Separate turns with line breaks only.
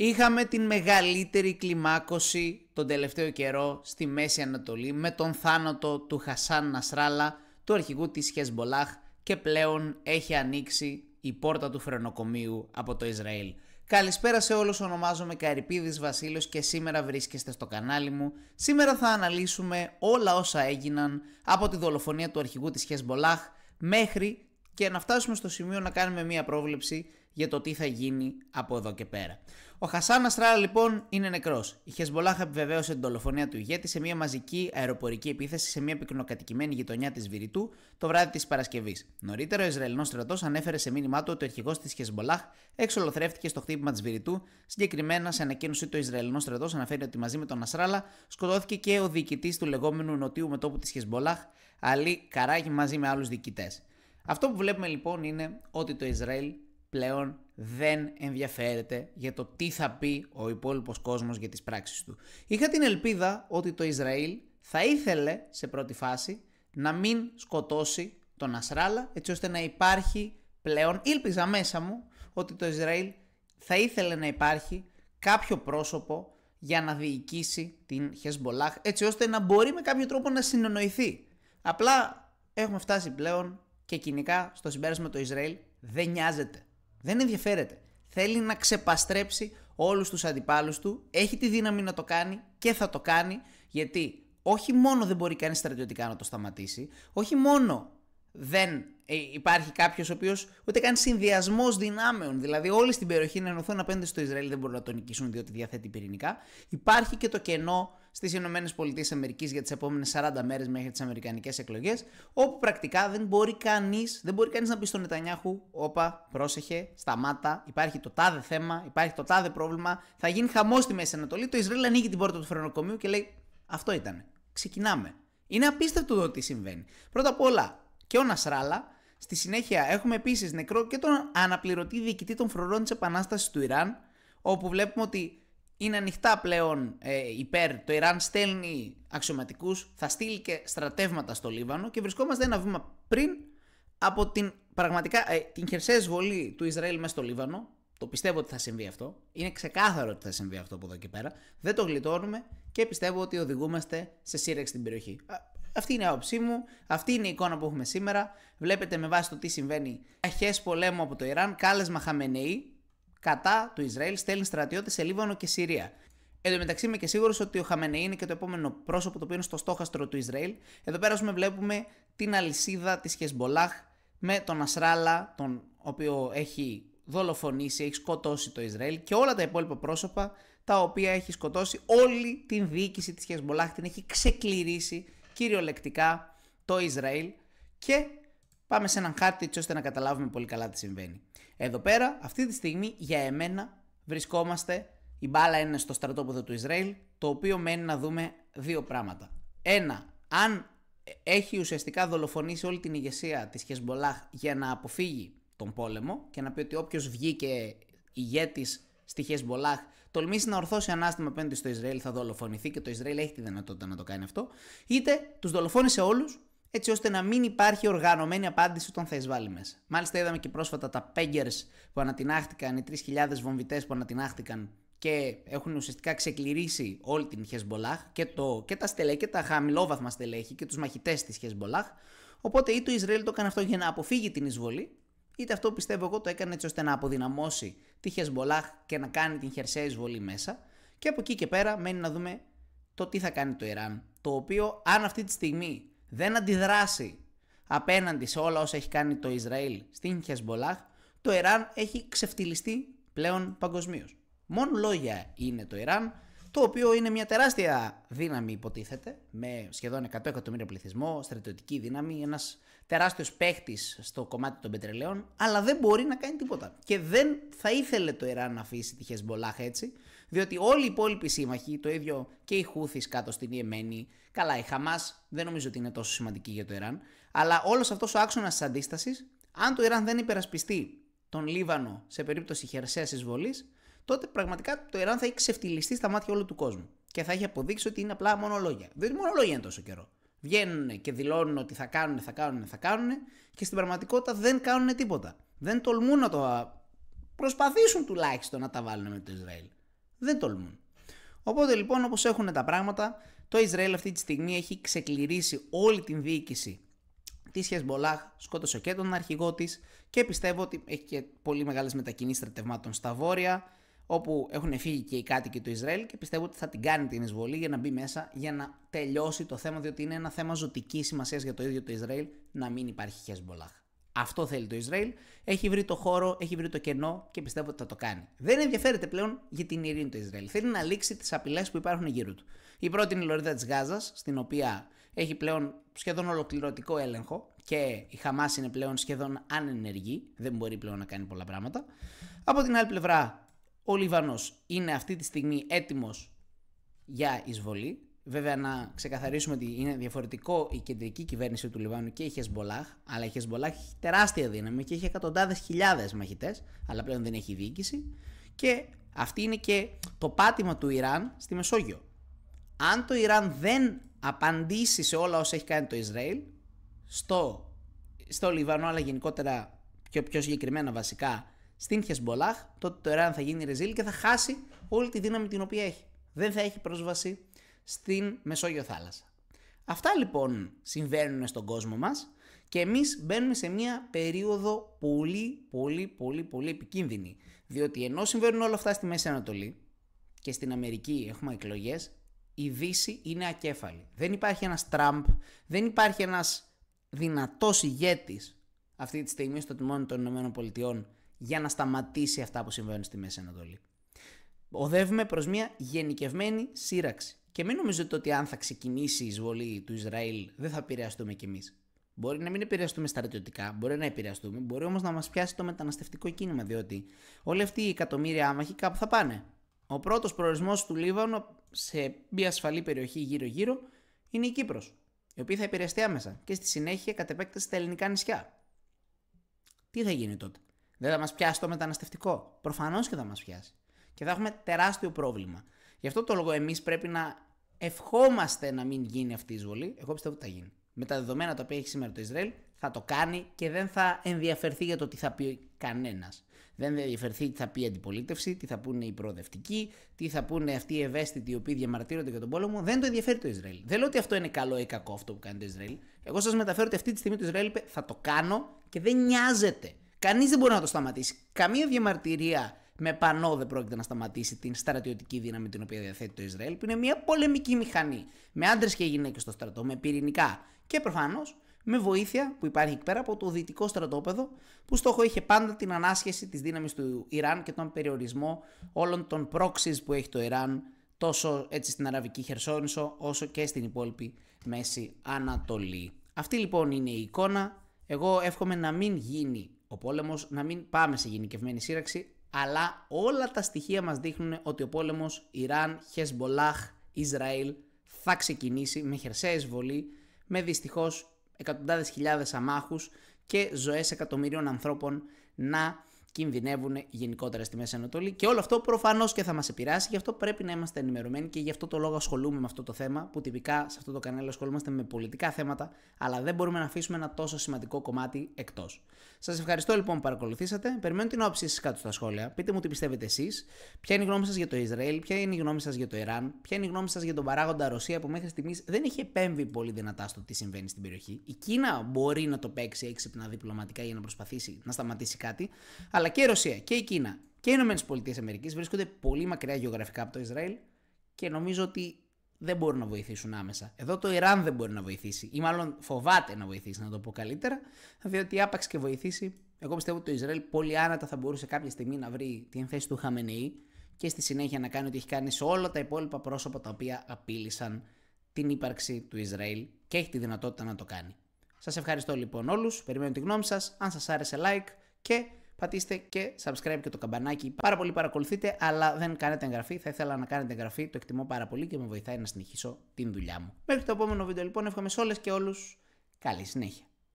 Είχαμε την μεγαλύτερη κλιμάκωση τον τελευταίο καιρό στη Μέση Ανατολή με τον θάνατο του Χασάν Νασράλα, του αρχηγού της Χεσμπολάχ και πλέον έχει ανοίξει η πόρτα του φρενοκομείου από το Ισραήλ. Καλησπέρα σε όλους, ονομάζομαι Καρυπίδης Βασίλος και σήμερα βρίσκεστε στο κανάλι μου. Σήμερα θα αναλύσουμε όλα όσα έγιναν από τη δολοφονία του αρχηγού της Χεσμπολάχ μέχρι και να φτάσουμε στο σημείο να κάνουμε μία πρόβλεψη για το τι θα γίνει από εδώ και πέρα. Ο Χασάν Αστράλα λοιπόν είναι νεκρός. Η Χεσμολάχ επιβεβαίωσε την δολοφονία του ηγέτη σε μια μαζική αεροπορική επίθεση σε μια πυκνοκατοικημένη γειτονιά της Βηρητού το βράδυ της Παρασκευής. Νωρίτερα, ο Ισραηλινός στρατός ανέφερε σε μήνυμά του ότι ο αρχηγός της Χεσμολάχ εξολοθρεύτηκε στο χτύπημα της Βηρητού. Συγκεκριμένα, σε ανακοίνωση του Ισραηλινός στρατός αναφέρει ότι μαζί με τον Αστράλα σκοτώθηκε και ο διοικητής του λεγόμενου νοτιού μετόπου της Χεσμολάχ, Αλή Καράγη, μαζί με άλλους διοικητές. Αυτό που βλέπουμε λοιπόν είναι ότι το Ισραήλ πλέον δεν ενδιαφέρεται για το τι θα πει ο υπόλοιπος κόσμος για τις πράξεις του. Είχα την ελπίδα ότι το Ισραήλ θα ήθελε σε πρώτη φάση να μην σκοτώσει τον Ασράλα, έτσι ώστε να υπάρχει πλέον. Ήλπιζα μέσα μου ότι το Ισραήλ θα ήθελε να υπάρχει κάποιο πρόσωπο για να διοικήσει την Χεσμολάχ, έτσι ώστε να μπορεί με κάποιο τρόπο να συνονοηθεί. Απλά έχουμε φτάσει πλέον και κοινικά στο συμπέρασμα το Ισραήλ δεν νοιάζεται. Δεν ενδιαφέρεται. Θέλει να ξεπαστρέψει όλους τους αντιπάλους του. Έχει τη δύναμη να το κάνει και θα το κάνει. Γιατί όχι μόνο δεν μπορεί κανείς στρατιωτικά να το σταματήσει, όχι μόνο δεν ε, υπάρχει κάποιος ο οποίος ούτε καν συνδυασμός δυνάμεων. Δηλαδή, όλοι στην περιοχή να ενωθούν απέναντι στο Ισραήλ δεν μπορούν να το νικήσουν διότι διαθέτει πυρηνικά. Υπάρχει και το κενό στις Ηνωμένες Πολιτείες Αμερικής για τις επόμενες 40 μέρες μέχρι τις Αμερικανικές εκλογές, όπου πρακτικά δεν μπορεί κανείς δεν μπορεί κανείς να πει στον Νετανιάχου: Όπα, πρόσεχε, σταμάτα, υπάρχει το τάδε θέμα, υπάρχει το τάδε πρόβλημα, θα γίνει χαμός στη Μέση Ανατολή. Το Ισραήλ ανοίγει την πόρτα του φρενοκομείου και λέει: Αυτό ήταν. Ξεκινάμε. Είναι απίστευτο το τι συμβαίνει. Πρώτα απ' όλα και ο Νασράλα. Στη συνέχεια έχουμε επίσης νεκρό και τον αναπληρωτή διοικητή των φρουρών της Επανάστασης του Ιράν, όπου βλέπουμε ότι είναι ανοιχτά πλέον ε, υπέρ. Το Ιράν στέλνει αξιωματικούς, θα στείλει και στρατεύματα στο Λίβανο και βρισκόμαστε ένα βήμα πριν από την πραγματικά ε, την χερσαία εισβολή του Ισραήλ μέσα στο Λίβανο. Το πιστεύω ότι θα συμβεί αυτό. Είναι ξεκάθαρο ότι θα συμβεί αυτό από εδώ και πέρα. Δεν το γλιτώνουμε και πιστεύω ότι οδηγούμαστε σε σύρεξη στην περιοχή. Αυτή είναι η άποψή μου. Αυτή είναι η εικόνα που έχουμε σήμερα. Βλέπετε με βάση το τι συμβαίνει. Αρχές πολέμου από το Ιράν, κάλεσμα Χαμενεή κατά του Ισραήλ στέλνει στρατιώτες σε Λίβανο και Συρία. Εν τω μεταξύ είμαι και σίγουρος ότι ο Χαμενεή είναι και το επόμενο πρόσωπο το οποίο είναι στο στόχαστρο του Ισραήλ. Εδώ πέρα πούμε, βλέπουμε την αλυσίδα της Χεσμολάχ με τον Ασράλα, τον οποίο έχει δολοφονήσει, έχει σκοτώσει το Ισραήλ και όλα τα υπόλοιπα πρόσωπα τα οποία έχει σκοτώσει όλη την διοίκηση της Χεσμολάχ την έχει ξεκληρίσει κυριολεκτικά το Ισραήλ και πάμε σε έναν χάρτη έτσι ώστε να καταλάβουμε πολύ καλά τι συμβαίνει. Εδώ πέρα, αυτή τη στιγμή, για εμένα, βρισκόμαστε, η μπάλα είναι στο στρατόπεδο του Ισραήλ, το οποίο μένει να δούμε δύο πράγματα. Ένα, αν έχει ουσιαστικά δολοφονήσει όλη την ηγεσία της Χεσμολάχ για να αποφύγει τον πόλεμο και να πει ότι όποιος βγήκε ηγέτης στη Χεσμολάχ τολμήσει να ορθώσει ανάστημα απέναντι στο Ισραήλ θα δολοφονηθεί και το Ισραήλ έχει τη δυνατότητα να το κάνει αυτό είτε τους δολοφόνησε όλους έτσι ώστε να μην υπάρχει οργανωμένη απάντηση όταν θα εισβάλλει μέσα. Μάλιστα, είδαμε και πρόσφατα τα Peggers που ανατινάχτηκαν, οι 3.000 βομβητές που ανατινάχτηκαν και έχουν ουσιαστικά ξεκληρίσει όλη την Χεσμολάχ και, το, και τα στελέχη τα χαμηλόβαθμα στελέχη και τους μαχητές της Χεσμολάχ. Οπότε ή το Ισραήλ το έκανε αυτό για να αποφύγει την εισβολή, είτε αυτό πιστεύω εγώ το έκανε έτσι ώστε να αποδυναμώσει τη Χεσμολάχ και να κάνει την χερσαία εισβολή μέσα. Και από εκεί και πέρα μένει να δούμε το τι θα κάνει το Ιράν. Το οποίο, αν αυτή τη στιγμή δεν αντιδράσει απέναντι σε όλα όσα έχει κάνει το Ισραήλ στην Χεσμολάχ, το Ιράν έχει ξεφτυλιστεί πλέον παγκοσμίως. Μόνο λόγια είναι το Ιράν, το οποίο είναι μια τεράστια δύναμη υποτίθεται, με σχεδόν 100 εκατομμύρια πληθυσμό, στρατιωτική δύναμη, ένας τεράστιος παίχτης στο κομμάτι των πετρελαίων, αλλά δεν μπορεί να κάνει τίποτα. Και δεν θα ήθελε το Ιράν να αφήσει τη Χεσμολάχ έτσι, διότι όλοι οι υπόλοιποι σύμμαχοι, το ίδιο και οι Χούθη κάτω στην Ιεμένη, καλά, η Χαμάς δεν νομίζω ότι είναι τόσο σημαντική για το Ιράν, αλλά όλος αυτός ο άξονας της αντίστασης, αν το Ιράν δεν υπερασπιστεί τον Λίβανο σε περίπτωση χερσαίας εισβολής, τότε πραγματικά το Ιράν θα έχει ξεφτυλιστεί στα μάτια όλου του κόσμου και θα έχει αποδείξει ότι είναι απλά μονολόγια. Διότι μονολόγια είναι τόσο καιρό. Βγαίνουν και δηλώνουν ότι θα κάνουν, θα κάνουν, θα κάνουν και στην πραγματικότητα δεν κάνουν τίποτα. Δεν τολμούν να το προσπαθήσουν τουλάχιστον να τα βάλουν με το Ισραήλ δεν τολμούν. Οπότε λοιπόν όπως έχουν τα πράγματα, το Ισραήλ αυτή τη στιγμή έχει ξεκληρίσει όλη την διοίκηση της Χεσμολάχ, σκότωσε και τον αρχηγό της και πιστεύω ότι έχει και πολύ μεγάλες μετακινήσεις στρατευμάτων στα βόρεια, όπου έχουν φύγει και οι κάτοικοι του Ισραήλ και πιστεύω ότι θα την κάνει την εισβολή για να μπει μέσα για να τελειώσει το θέμα, διότι είναι ένα θέμα ζωτικής σημασίας για το ίδιο το Ισραήλ να μην υπάρχει Χεσμολάχ. Αυτό θέλει το Ισραήλ. Έχει βρει το χώρο, έχει βρει το κενό και πιστεύω ότι θα το κάνει. Δεν ενδιαφέρεται πλέον για την ειρήνη του Ισραήλ. Θέλει να λήξει τις απειλές που υπάρχουν γύρω του. Η πρώτη είναι η λωρίδα της Γάζας, στην οποία έχει πλέον σχεδόν ολοκληρωτικό έλεγχο και η Χαμάς είναι πλέον σχεδόν ανενεργή. Δεν μπορεί πλέον να κάνει πολλά πράγματα. Από την άλλη πλευρά, ο Λιβανός είναι αυτή τη στιγμή έτοιμος για εισβολή. Βέβαια, να ξεκαθαρίσουμε ότι είναι διαφορετικό η κεντρική κυβέρνηση του Λιβάνου και η Χεσμολάχ, αλλά η Χεσμολάχ έχει τεράστια δύναμη και έχει εκατοντάδες χιλιάδες μαχητές, αλλά πλέον δεν έχει διοίκηση. Και αυτή είναι και το πάτημα του Ιράν στη Μεσόγειο. Αν το Ιράν δεν απαντήσει σε όλα όσα έχει κάνει το Ισραήλ, στο, στο Λιβανό, αλλά γενικότερα πιο, πιο συγκεκριμένα βασικά στην Χεσμολάχ, τότε το Ιράν θα γίνει ρεζίλ και θα χάσει όλη τη δύναμη την οποία έχει. Δεν θα έχει πρόσβαση στην Μεσόγειο θάλασσα. Αυτά λοιπόν συμβαίνουν στον κόσμο μας και εμείς μπαίνουμε σε μια περίοδο πολύ πολύ πολύ πολύ επικίνδυνη. Διότι ενώ συμβαίνουν όλα αυτά στη Μέση Ανατολή και στην Αμερική έχουμε εκλογές, η Δύση είναι ακέφαλη. Δεν υπάρχει ένας Τραμπ, δεν υπάρχει ένας δυνατός ηγέτης αυτή τη στιγμή στο τιμόνι των ΗΠΑ για να σταματήσει αυτά που συμβαίνουν στη Μέση Ανατολή οδεύουμε προς μια γενικευμένη σύραξη. Και μην νομίζετε ότι αν θα ξεκινήσει η εισβολή του Ισραήλ δεν θα επηρεαστούμε κι εμείς. Μπορεί να μην επηρεαστούμε στρατιωτικά, μπορεί να επηρεαστούμε, μπορεί όμως να μας πιάσει το μεταναστευτικό κίνημα, διότι όλοι αυτοί οι εκατομμύρια άμαχοι κάπου θα πάνε. Ο πρώτος προορισμός του Λίβανο σε μια ασφαλή περιοχή γύρω-γύρω είναι η Κύπρος, η οποία θα επηρεαστεί άμεσα και στη συνέχεια κατ' επέκταση τα ελληνικά νησιά. Τι θα γίνει τότε, Δεν θα μας πιάσει το μεταναστευτικό. Προφανώς και θα μας πιάσει. Και θα έχουμε τεράστιο πρόβλημα. Γι' αυτό το λόγο εμείς πρέπει να ευχόμαστε να μην γίνει αυτή η εισβολή. Εγώ πιστεύω ότι θα γίνει. Με τα δεδομένα τα οποία έχει σήμερα το Ισραήλ, θα το κάνει και δεν θα ενδιαφερθεί για το τι θα πει κανένας. Δεν θα ενδιαφερθεί τι θα πει η αντιπολίτευση, τι θα πούνε οι προοδευτικοί, τι θα πούνε αυτοί οι ευαίσθητοι οι οποίοι διαμαρτύρονται για τον πόλεμο. Δεν το ενδιαφέρει το Ισραήλ. Δεν λέω ότι αυτό είναι καλό ή κακό αυτό που κάνει το Ισραήλ. Εγώ σας μεταφέρω ότι αυτή τη στιγμή το Ισραήλ είπε θα το κάνω και δεν νοιάζεται. Κανείς δεν μπορεί να το σταματήσει. Καμία διαμαρτυρία με πανό δεν πρόκειται να σταματήσει την στρατιωτική δύναμη την οποία διαθέτει το Ισραήλ, που είναι μια πολεμική μηχανή. Με άντρες και γυναίκες στο στρατό, με πυρηνικά και προφανώς με βοήθεια που υπάρχει εκεί πέρα από το δυτικό στρατόπεδο, που στόχο είχε πάντα την ανάσχεση της δύναμης του Ιράν και τον περιορισμό όλων των πρόξει που έχει το Ιράν τόσο έτσι στην Αραβική Χερσόνησο όσο και στην υπόλοιπη Μέση Ανατολή. Αυτή λοιπόν είναι η εικόνα. Εγώ εύχομαι να μην γίνει ο πόλεμος, να μην πάμε σε γενικευμένη σύραξη, αλλά όλα τα στοιχεία μας δείχνουν ότι ο πόλεμος Ιράν, Χεσμπολάχ, Ισραήλ θα ξεκινήσει με χερσαία εισβολή, με δυστυχώς εκατοντάδες χιλιάδες αμάχους και ζωές εκατομμυρίων ανθρώπων να κινδυνεύουν γενικότερα στη Μέση Ανατολή. Και όλο αυτό προφανώς και θα μας επηρεάσει, γι' αυτό πρέπει να είμαστε ενημερωμένοι και γι' αυτό το λόγο ασχολούμαι με αυτό το θέμα, που τυπικά σε αυτό το κανάλι ασχολούμαστε με πολιτικά θέματα, αλλά δεν μπορούμε να αφήσουμε ένα τόσο σημαντικό κομμάτι εκτός. Σας ευχαριστώ λοιπόν που παρακολουθήσατε. Περιμένω την άποψή σας κάτω στα σχόλια. Πείτε μου τι πιστεύετε εσείς, ποια είναι η γνώμη σας για το Ισραήλ, ποια είναι η γνώμη σας για το Ιράν, ποια είναι η γνώμη σας για τον παράγοντα Ρωσία που μέχρι στιγμής δεν έχει επέμβει πολύ δυνατά στο τι συμβαίνει στην περιοχή. Η Κίνα μπορεί να το παίξει έξυπνα διπλωματικά για να προσπαθήσει να σταματήσει κάτι, αλλά αλλά και η Ρωσία και η Κίνα και οι ΗΠΑ βρίσκονται πολύ μακριά γεωγραφικά από το Ισραήλ και νομίζω ότι δεν μπορούν να βοηθήσουν άμεσα. Εδώ το Ιράν δεν μπορεί να βοηθήσει, ή μάλλον φοβάται να βοηθήσει, να το πω καλύτερα, διότι άπαξ και βοηθήσει. Εγώ πιστεύω ότι το Ισραήλ πολύ άνατα θα μπορούσε κάποια στιγμή να βρει την θέση του Χαμενεή και στη συνέχεια να κάνει ό,τι έχει κάνει σε όλα τα υπόλοιπα πρόσωπα τα οποία απείλησαν την ύπαρξη του Ισραήλ και έχει τη δυνατότητα να το κάνει. Σας ευχαριστώ λοιπόν όλους, περιμένω τη γνώμη σας, αν σας άρεσε like και πατήστε και subscribe και το καμπανάκι. Πάρα πολύ παρακολουθείτε, αλλά δεν κάνετε εγγραφή. Θα ήθελα να κάνετε εγγραφή, το εκτιμώ πάρα πολύ και με βοηθάει να συνεχίσω την δουλειά μου. Μέχρι το επόμενο βίντεο λοιπόν, εύχομαι σε όλες και όλους καλή συνέχεια.